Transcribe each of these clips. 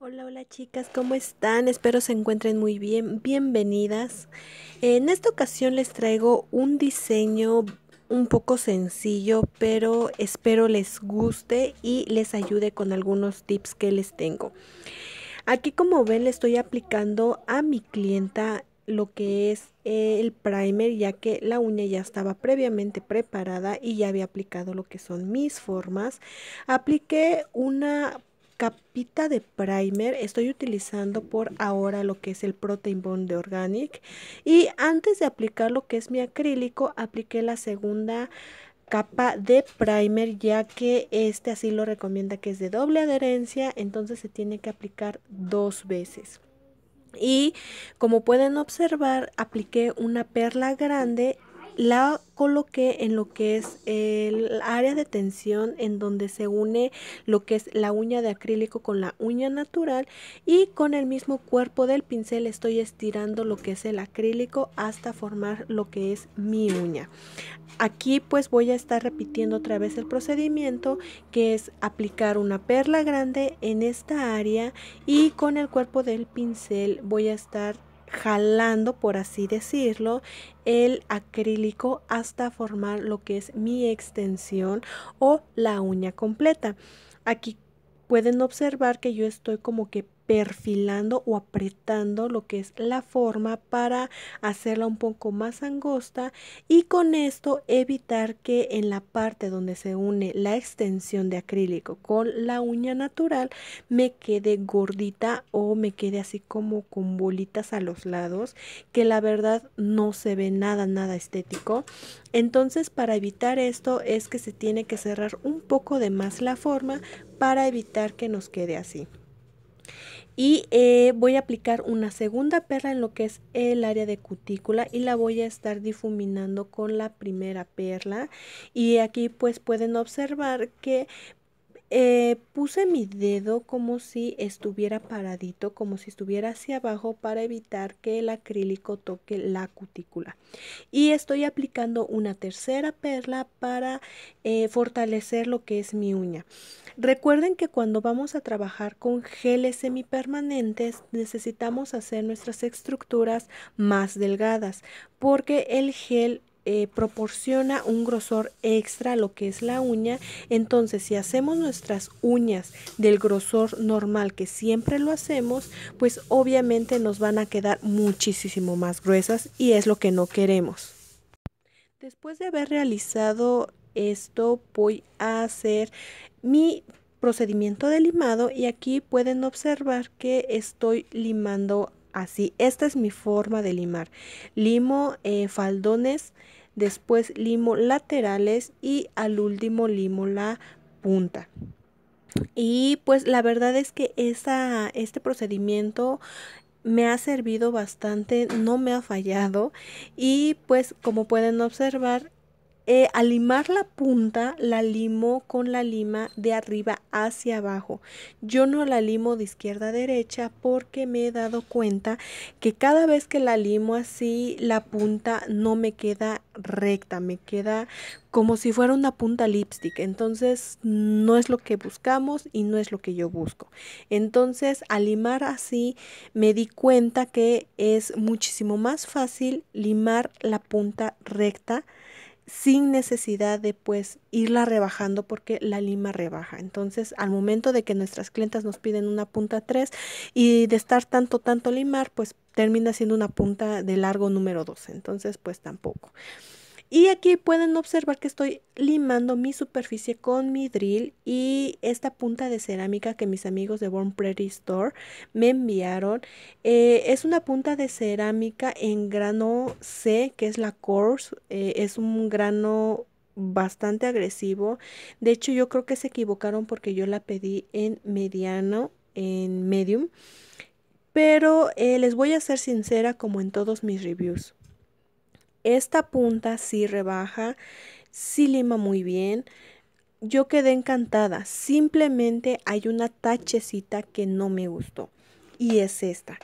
Hola, hola chicas, ¿cómo están? Espero se encuentren muy bien. Bienvenidas. En esta ocasión les traigo un diseño un poco sencillo, pero espero les guste y les ayude con algunos tips que les tengo. Aquí como ven le estoy aplicando a mi clienta lo que es eh, el primer ya que la uña ya estaba previamente preparada y ya había aplicado lo que son mis formas apliqué una capita de primer estoy utilizando por ahora lo que es el Protein Bond de Organic y antes de aplicar lo que es mi acrílico apliqué la segunda capa de primer ya que este así lo recomienda que es de doble adherencia entonces se tiene que aplicar dos veces y como pueden observar apliqué una perla grande la coloqué en lo que es el área de tensión en donde se une lo que es la uña de acrílico con la uña natural y con el mismo cuerpo del pincel estoy estirando lo que es el acrílico hasta formar lo que es mi uña. Aquí pues voy a estar repitiendo otra vez el procedimiento que es aplicar una perla grande en esta área y con el cuerpo del pincel voy a estar jalando, por así decirlo, el acrílico hasta formar lo que es mi extensión o la uña completa. Aquí pueden observar que yo estoy como que perfilando o apretando lo que es la forma para hacerla un poco más angosta y con esto evitar que en la parte donde se une la extensión de acrílico con la uña natural me quede gordita o me quede así como con bolitas a los lados que la verdad no se ve nada nada estético entonces para evitar esto es que se tiene que cerrar un poco de más la forma para evitar que nos quede así. Y eh, voy a aplicar una segunda perla en lo que es el área de cutícula y la voy a estar difuminando con la primera perla. Y aquí pues pueden observar que eh, puse mi dedo como si estuviera paradito, como si estuviera hacia abajo para evitar que el acrílico toque la cutícula. Y estoy aplicando una tercera perla para eh, fortalecer lo que es mi uña. Recuerden que cuando vamos a trabajar con geles semipermanentes necesitamos hacer nuestras estructuras más delgadas porque el gel eh, proporciona un grosor extra lo que es la uña. Entonces, si hacemos nuestras uñas del grosor normal que siempre lo hacemos, pues obviamente nos van a quedar muchísimo más gruesas y es lo que no queremos. Después de haber realizado esto, voy a hacer mi procedimiento de limado y aquí pueden observar que estoy limando así. Esta es mi forma de limar. Limo eh, faldones después limo laterales y al último limo la punta. Y pues la verdad es que esa, este procedimiento me ha servido bastante, no me ha fallado y pues como pueden observar eh, al limar la punta, la limo con la lima de arriba hacia abajo. Yo no la limo de izquierda a derecha porque me he dado cuenta que cada vez que la limo así, la punta no me queda recta, me queda como si fuera una punta lipstick. Entonces no es lo que buscamos y no es lo que yo busco. Entonces al limar así me di cuenta que es muchísimo más fácil limar la punta recta sin necesidad de pues irla rebajando porque la lima rebaja. Entonces, al momento de que nuestras clientas nos piden una punta 3 y de estar tanto, tanto limar, pues termina siendo una punta de largo número 12 Entonces, pues tampoco. Y aquí pueden observar que estoy limando mi superficie con mi drill y esta punta de cerámica que mis amigos de Born Prairie Store me enviaron. Eh, es una punta de cerámica en grano C, que es la Coarse. Eh, es un grano bastante agresivo. De hecho, yo creo que se equivocaron porque yo la pedí en mediano, en medium. Pero eh, les voy a ser sincera como en todos mis reviews esta punta sí rebaja, sí lima muy bien. Yo quedé encantada, simplemente hay una tachecita que no me gustó y es esta.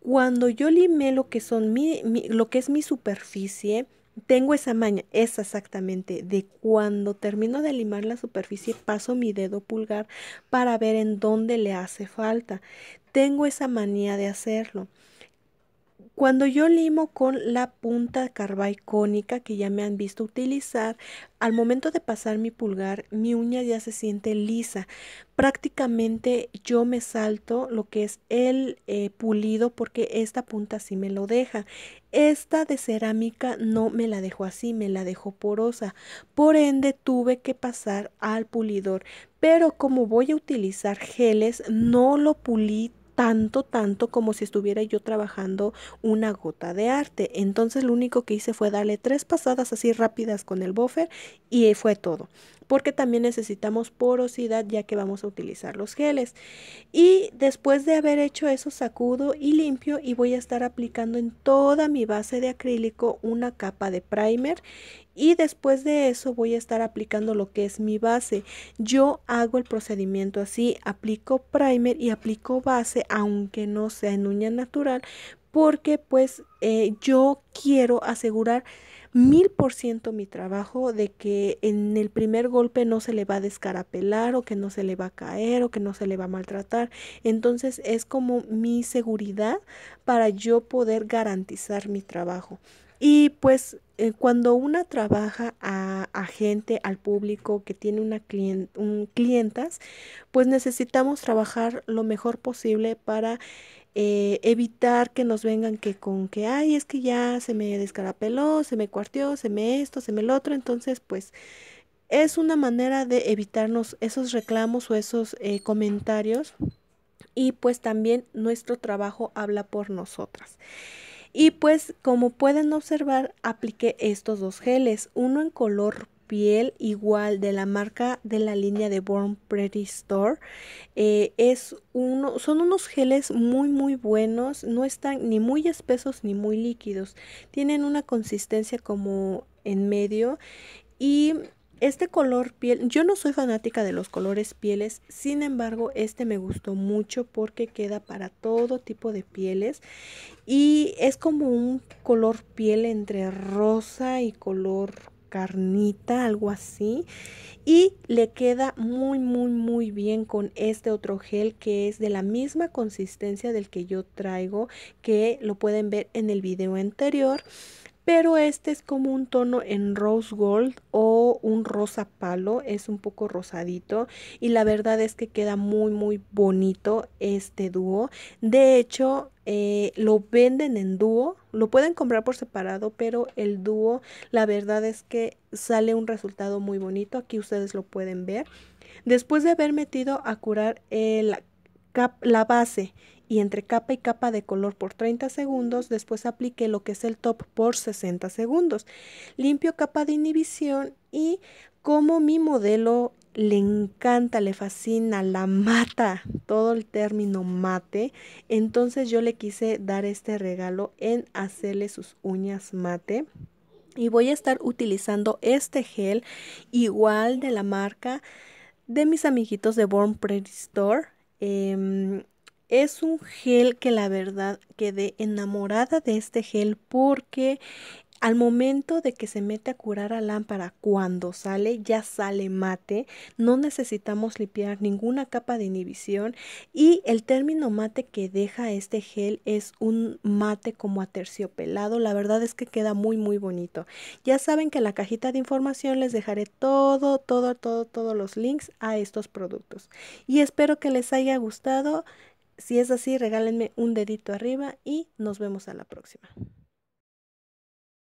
Cuando yo limé lo que, son mi, lo que es mi superficie, tengo esa maña, es exactamente, de cuando termino de limar la superficie paso mi dedo pulgar para ver en dónde le hace falta. Tengo esa manía de hacerlo. Cuando yo limo con la punta carbay cónica que ya me han visto utilizar, al momento de pasar mi pulgar, mi uña ya se siente lisa. Prácticamente yo me salto lo que es el eh, pulido porque esta punta sí me lo deja. Esta de cerámica no me la dejó así, me la dejó porosa. Por ende tuve que pasar al pulidor. Pero como voy a utilizar geles, no lo pulí tanto, tanto como si estuviera yo trabajando una gota de arte. Entonces lo único que hice fue darle tres pasadas así rápidas con el buffer y fue todo porque también necesitamos porosidad ya que vamos a utilizar los geles. Y después de haber hecho eso sacudo y limpio y voy a estar aplicando en toda mi base de acrílico una capa de primer y después de eso voy a estar aplicando lo que es mi base. Yo hago el procedimiento así, aplico primer y aplico base aunque no sea en uña natural porque pues eh, yo quiero asegurar mil por ciento mi trabajo de que en el primer golpe no se le va a descarapelar o que no se le va a caer o que no se le va a maltratar. Entonces es como mi seguridad para yo poder garantizar mi trabajo. Y pues eh, cuando una trabaja a, gente, al público que tiene una client, un, clientas, pues necesitamos trabajar lo mejor posible para eh, evitar que nos vengan que con que, hay es que ya se me descarapeló, se me cuarteó, se me esto, se me lo otro, entonces pues es una manera de evitarnos esos reclamos o esos eh, comentarios y pues también nuestro trabajo habla por nosotras. Y pues como pueden observar, apliqué estos dos geles, uno en color piel igual de la marca de la línea de Born Pretty Store. Eh, es uno, son unos geles muy muy buenos, no están ni muy espesos ni muy líquidos, tienen una consistencia como en medio y este color piel, yo no soy fanática de los colores pieles, sin embargo este me gustó mucho porque queda para todo tipo de pieles y es como un color piel entre rosa y color carnita, algo así. Y le queda muy, muy, muy bien con este otro gel que es de la misma consistencia del que yo traigo, que lo pueden ver en el video anterior pero este es como un tono en rose gold o un rosa palo, es un poco rosadito y la verdad es que queda muy muy bonito este dúo. De hecho, eh, lo venden en dúo, lo pueden comprar por separado, pero el dúo la verdad es que sale un resultado muy bonito, aquí ustedes lo pueden ver. Después de haber metido a curar la base y entre capa y capa de color por 30 segundos, después apliqué lo que es el top por 60 segundos. Limpio capa de inhibición y como mi modelo le encanta, le fascina, la mata, todo el término mate. Entonces yo le quise dar este regalo en hacerle sus uñas mate. Y voy a estar utilizando este gel igual de la marca de mis amiguitos de Born Pretty Store. Em, es un gel que la verdad quedé enamorada de este gel porque al momento de que se mete a curar a lámpara, cuando sale, ya sale mate. No necesitamos limpiar ninguna capa de inhibición. Y el término mate que deja este gel es un mate como aterciopelado. La verdad es que queda muy, muy bonito. Ya saben que en la cajita de información les dejaré todo, todo, todo, todos los links a estos productos. Y espero que les haya gustado. Si es así, regálenme un dedito arriba y nos vemos a la próxima.